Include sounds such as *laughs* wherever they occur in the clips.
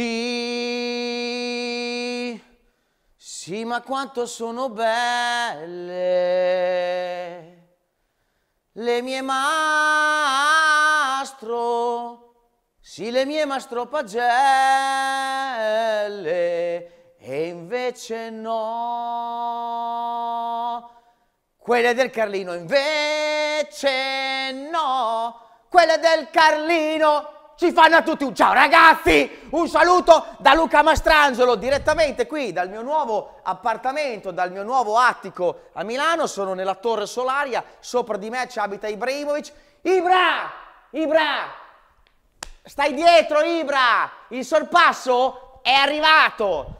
Sì, sì, ma quanto sono belle le mie mastro, sì, le mie mastropagelle, e invece no, quelle del Carlino, invece no, quelle del Carlino ci fanno a tutti un ciao ragazzi, un saluto da Luca Mastrangelo direttamente qui dal mio nuovo appartamento, dal mio nuovo attico a Milano, sono nella Torre Solaria, sopra di me ci abita Ibrahimovic. Ibra! Ibra! Stai dietro Ibra! Il sorpasso è arrivato!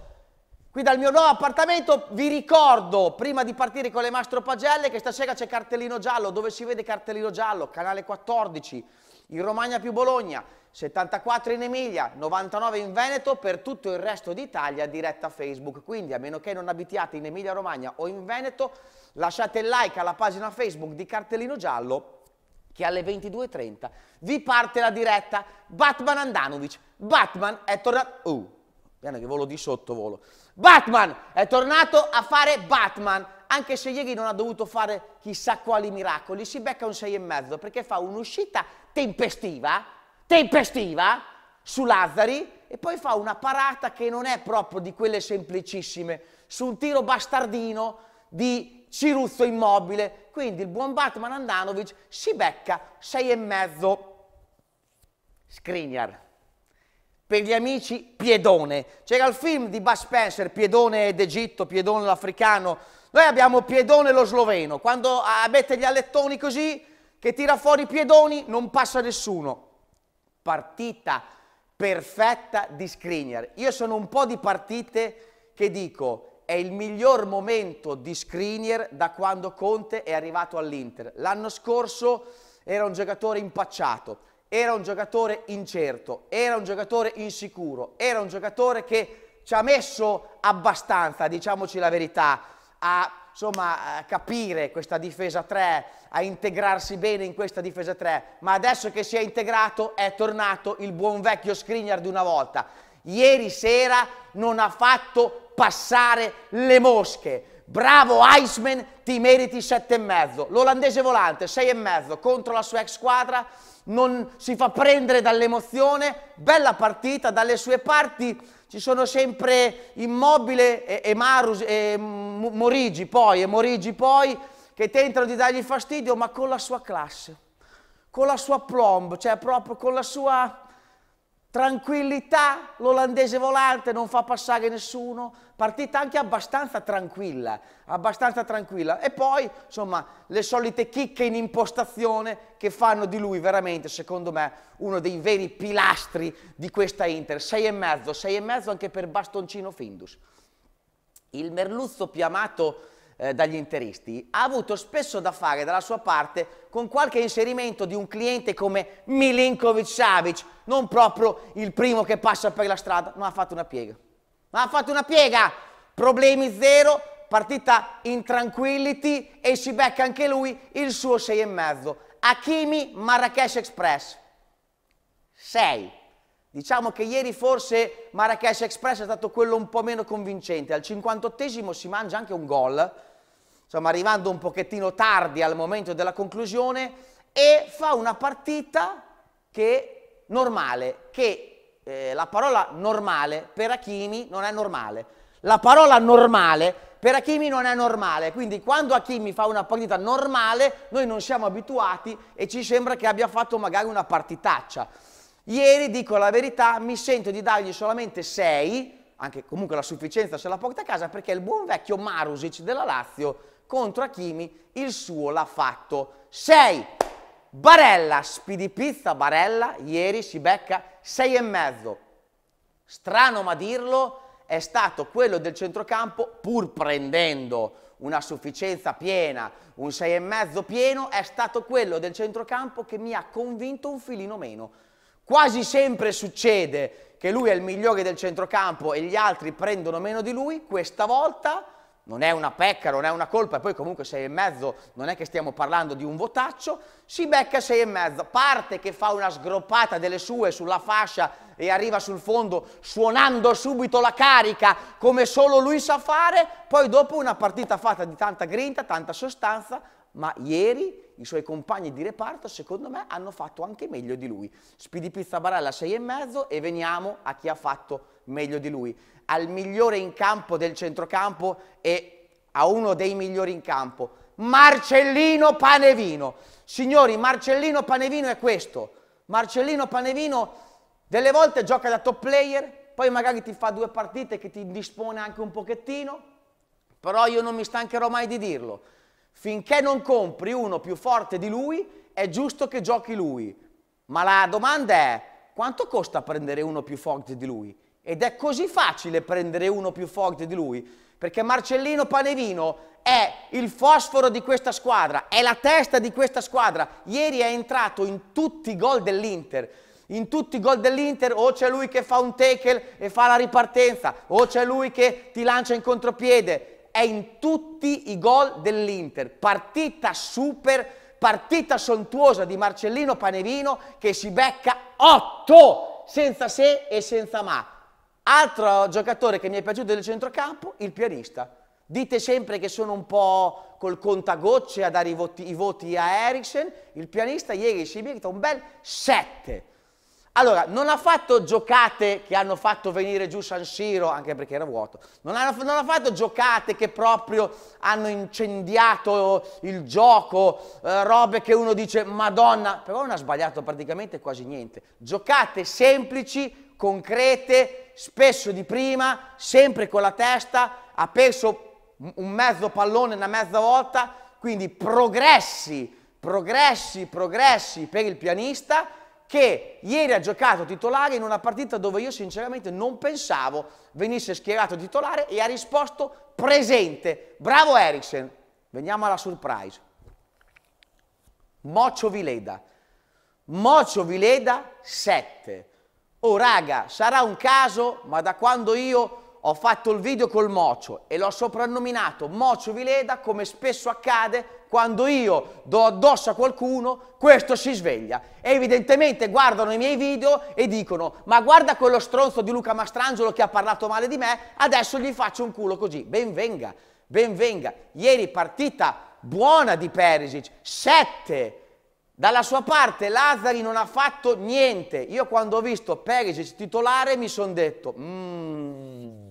Qui dal mio nuovo appartamento vi ricordo, prima di partire con le mastropagelle, che stasera c'è cartellino giallo, dove si vede cartellino giallo? Canale 14 in Romagna più Bologna, 74 in Emilia, 99 in Veneto, per tutto il resto d'Italia diretta Facebook. Quindi a meno che non abitiate in Emilia Romagna o in Veneto, lasciate il like alla pagina Facebook di Cartellino Giallo che alle 22.30 vi parte la diretta Batman Andanovic. Batman è tornato... Uh, piano che volo di sotto volo. Batman è tornato a fare Batman anche se ieri non ha dovuto fare chissà quali miracoli, si becca un 6,5 perché fa un'uscita tempestiva, tempestiva su Lazzari e poi fa una parata che non è proprio di quelle semplicissime, su un tiro bastardino di Ciruzzo Immobile. Quindi il buon Batman Andanovic si becca 6,5 Skriniar per gli amici Piedone. C'era il film di Bud Spencer, Piedone d'Egitto, Piedone l'africano, noi abbiamo Piedone lo sloveno, quando ah, mette gli allettoni così, che tira fuori i piedoni, non passa nessuno. Partita perfetta di Skriniar. Io sono un po' di partite che dico è il miglior momento di Skriniar da quando Conte è arrivato all'Inter. L'anno scorso era un giocatore impacciato, era un giocatore incerto, era un giocatore insicuro, era un giocatore che ci ha messo abbastanza, diciamoci la verità, a insomma, capire questa difesa 3, a integrarsi bene in questa difesa 3, ma adesso che si è integrato è tornato il buon vecchio Skriniar di una volta. Ieri sera non ha fatto passare le mosche. Bravo Iceman, ti meriti e mezzo. L'olandese volante e mezzo contro la sua ex squadra non si fa prendere dall'emozione, bella partita, dalle sue parti ci sono sempre Immobile e, e, Marus, e Morigi poi, e Morigi poi, che tentano di dargli fastidio, ma con la sua classe, con la sua plomb, cioè proprio con la sua tranquillità, l'olandese volante non fa passare nessuno, partita anche abbastanza tranquilla, abbastanza tranquilla. E poi, insomma, le solite chicche in impostazione che fanno di lui veramente, secondo me, uno dei veri pilastri di questa Inter. Sei sei e mezzo, e mezzo anche per bastoncino Findus. Il merluzzo più amato eh, dagli interisti ha avuto spesso da fare dalla sua parte con qualche inserimento di un cliente come Milinkovic Savic, non proprio il primo che passa per la strada, ma ha fatto una piega. Ma ha fatto una piega, problemi zero, partita in tranquillity e si becca anche lui il suo 6,5. Hakimi Marrakesh Express 6. Diciamo che ieri forse Marrakesh Express è stato quello un po' meno convincente. Al 58 si mangia anche un gol, insomma arrivando un pochettino tardi al momento della conclusione e fa una partita che normale, che eh, la parola normale per Achimi non è normale. La parola normale per Achimi non è normale, quindi quando Achimi fa una partita normale noi non siamo abituati e ci sembra che abbia fatto magari una partitaccia. Ieri, dico la verità, mi sento di dargli solamente 6, anche comunque la sufficienza se la porta a casa, perché il buon vecchio Marusic della Lazio contro Achimi il suo l'ha fatto 6. Barella, spidipizza Barella, ieri si becca sei e mezzo. strano ma dirlo, è stato quello del centrocampo pur prendendo una sufficienza piena, un sei e mezzo pieno, è stato quello del centrocampo che mi ha convinto un filino meno. Quasi sempre succede che lui è il migliore del centrocampo e gli altri prendono meno di lui, questa volta non è una pecca, non è una colpa, e poi comunque 6,5 non è che stiamo parlando di un votaccio, si becca 6,5, parte che fa una sgroppata delle sue sulla fascia e arriva sul fondo suonando subito la carica come solo lui sa fare, poi dopo una partita fatta di tanta grinta, tanta sostanza, ma ieri i suoi compagni di reparto secondo me hanno fatto anche meglio di lui. Spidi Pizzabarella 6,5 e veniamo a chi ha fatto meglio di lui al migliore in campo del centrocampo e a uno dei migliori in campo, Marcellino Panevino. Signori, Marcellino Panevino è questo. Marcellino Panevino delle volte gioca da top player, poi magari ti fa due partite che ti indispone anche un pochettino, però io non mi stancherò mai di dirlo. Finché non compri uno più forte di lui, è giusto che giochi lui. Ma la domanda è, quanto costa prendere uno più forte di lui? Ed è così facile prendere uno più forte di lui, perché Marcellino Panevino è il fosforo di questa squadra, è la testa di questa squadra. Ieri è entrato in tutti i gol dell'Inter. In tutti i gol dell'Inter o c'è lui che fa un tackle e fa la ripartenza, o c'è lui che ti lancia in contropiede. È in tutti i gol dell'Inter. Partita super, partita sontuosa di Marcellino Panevino che si becca 8 senza se e senza ma. Altro giocatore che mi è piaciuto del centrocampo, il pianista. Dite sempre che sono un po' col contagocce a dare i voti, i voti a Eriksen. Il pianista ieri si merita un bel 7. Allora, non ha fatto giocate che hanno fatto venire giù San Siro, anche perché era vuoto. Non, hanno, non ha fatto giocate che proprio hanno incendiato il gioco, eh, robe che uno dice, madonna, però non ha sbagliato praticamente quasi niente. Giocate semplici, concrete, spesso di prima, sempre con la testa, ha perso un mezzo pallone una mezza volta, quindi progressi, progressi, progressi per il pianista che ieri ha giocato titolare in una partita dove io sinceramente non pensavo venisse schierato titolare e ha risposto presente. Bravo Eriksen. Veniamo alla surprise. Mocio Vileda. Mocio Vileda 7. Oh raga, sarà un caso, ma da quando io ho fatto il video col Mocio e l'ho soprannominato Mocio Vileda, come spesso accade, quando io do addosso a qualcuno, questo si sveglia. E evidentemente guardano i miei video e dicono, ma guarda quello stronzo di Luca Mastrangelo che ha parlato male di me, adesso gli faccio un culo così. Benvenga, benvenga. Ieri partita buona di Perisic, 7 dalla sua parte Lazzari non ha fatto niente. Io quando ho visto Perisic titolare mi sono detto, mm,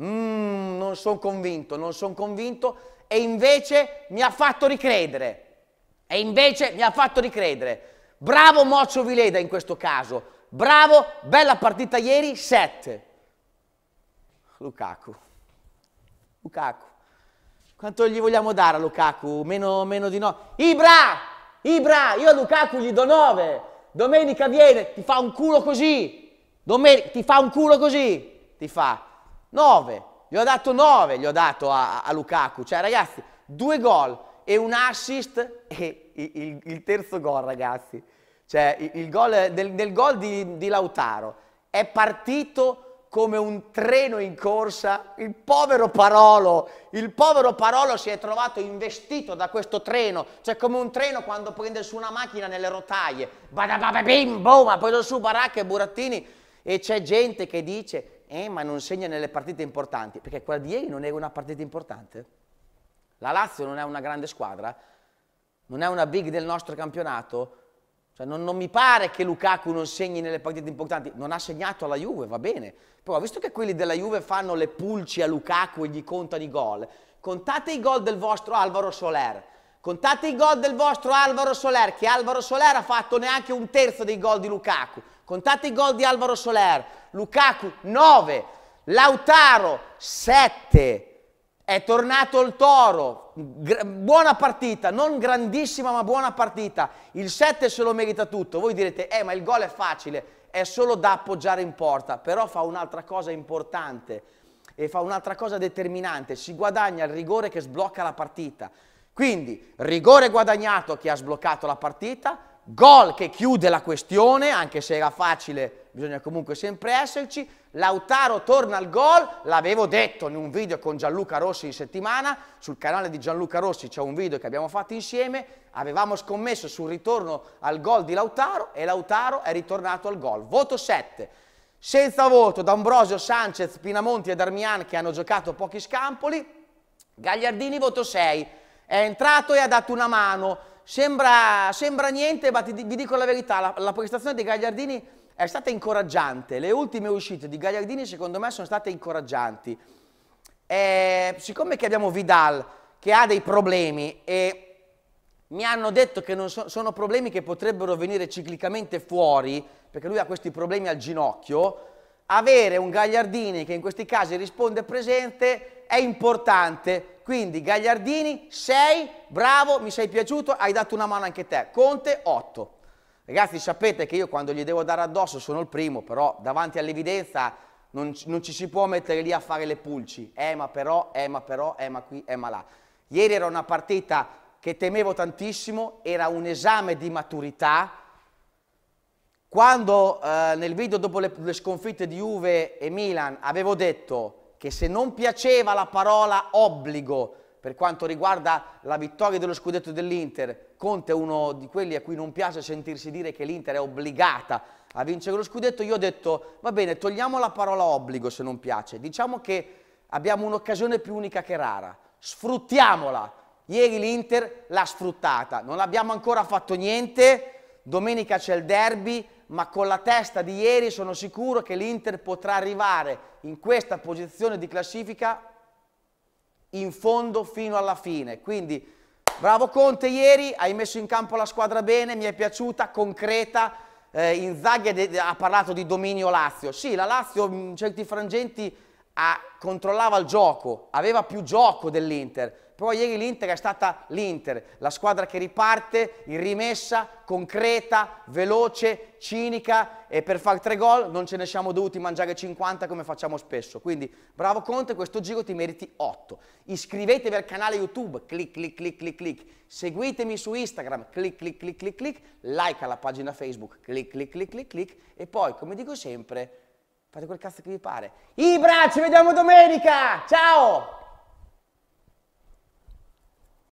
mm, non sono convinto, non sono convinto, e invece mi ha fatto ricredere. E invece mi ha fatto ricredere. Bravo Moccio Vileda in questo caso. Bravo, bella partita ieri, 7. Lukaku. Lukaku. Quanto gli vogliamo dare a Lukaku? Meno, meno di no. Ibra! Ibra, io a Lukaku gli do 9. Domenica viene, ti fa un culo così. Domenica, ti fa un culo così. Ti fa 9. Gli ho dato 9, gli ho dato a, a Lukaku. Cioè, ragazzi, due gol e un assist *laughs* e il, il terzo gol, ragazzi. Cioè, il, il gol del, del gol di, di Lautaro è partito come un treno in corsa, il povero Parolo, il povero Parolo si è trovato investito da questo treno, cioè come un treno quando prende su una macchina nelle rotaie, bim, boom, ha preso su baracche e burattini e c'è gente che dice, eh ma non segna nelle partite importanti, perché quella di ieri non è una partita importante, la Lazio non è una grande squadra, non è una big del nostro campionato, cioè non, non, mi pare che Lukaku non segni nelle partite importanti, non ha segnato alla Juve, va bene, però visto che quelli della Juve fanno le pulci a Lukaku e gli contano i gol, contate i gol del vostro Alvaro Soler, contate i gol del vostro Alvaro Soler, che Alvaro Soler ha fatto neanche un terzo dei gol di Lukaku, contate i gol di Alvaro Soler, Lukaku 9, Lautaro 7, è tornato il Toro, buona partita, non grandissima ma buona partita, il 7 se lo merita tutto, voi direte eh ma il gol è facile, è solo da appoggiare in porta, però fa un'altra cosa importante e fa un'altra cosa determinante, si guadagna il rigore che sblocca la partita. Quindi rigore guadagnato che ha sbloccato la partita, gol che chiude la questione, anche se era facile, bisogna comunque sempre esserci. Lautaro torna al gol, l'avevo detto in un video con Gianluca Rossi in settimana, sul canale di Gianluca Rossi c'è un video che abbiamo fatto insieme, avevamo scommesso sul ritorno al gol di Lautaro e Lautaro è ritornato al gol. Voto 7. Senza voto D'Ambrosio, Sanchez, Pinamonti e Darmian che hanno giocato pochi scampoli. Gagliardini voto 6. È entrato e ha dato una mano Sembra, sembra niente, ma ti, vi dico la verità, la, la prestazione di Gagliardini è stata incoraggiante. Le ultime uscite di Gagliardini secondo me sono state incoraggianti. E, eh, siccome che abbiamo Vidal che ha dei problemi e mi hanno detto che so, sono problemi che potrebbero venire ciclicamente fuori, perché lui ha questi problemi al ginocchio, avere un Gagliardini che in questi casi risponde presente è importante. Quindi Gagliardini 6, bravo, mi sei piaciuto, hai dato una mano anche te. Conte 8. Ragazzi sapete che io quando gli devo dare addosso sono il primo, però davanti all'evidenza non, non, ci si può mettere lì a fare le pulci. Eh ma però, eh ma però, eh ma qui, eh ma là. Ieri era una partita che temevo tantissimo, era un esame di maturità. Quando eh, nel video dopo le, le sconfitte di Juve e Milan avevo detto che se non piaceva la parola obbligo per quanto riguarda la vittoria dello scudetto dell'Inter, Conte è uno di quelli a cui non piace sentirsi dire che l'Inter è obbligata a vincere lo scudetto, io ho detto va bene, togliamo la parola obbligo se non piace, diciamo che abbiamo un'occasione più unica che rara, sfruttiamola. Ieri l'Inter l'ha sfruttata, non abbiamo ancora fatto niente, domenica c'è il derby, ma con la testa di ieri sono sicuro che l'Inter potrà arrivare in questa posizione di classifica in fondo fino alla fine. Quindi bravo Conte ieri, hai messo in campo la squadra bene, mi è piaciuta, concreta. Eh, Inzaghi ha parlato di dominio Lazio. Sì, la Lazio in certi frangenti ha, controllava il gioco, aveva più gioco dell'Inter, però ieri l'Inter è stata l'Inter, la squadra che riparte in rimessa, concreta, veloce, cinica e per fare tre gol non ce ne siamo dovuti mangiare 50 come facciamo spesso. Quindi bravo Conte, questo giro ti meriti 8. Iscrivetevi al canale YouTube, clic clic clic clic clic. Seguitemi su Instagram, clic clic clic clic clic. Like alla pagina Facebook, clic clic clic clic clic. E poi, come dico sempre, fate quel cazzo che vi pare. Ibra, ci vediamo domenica! Ciao!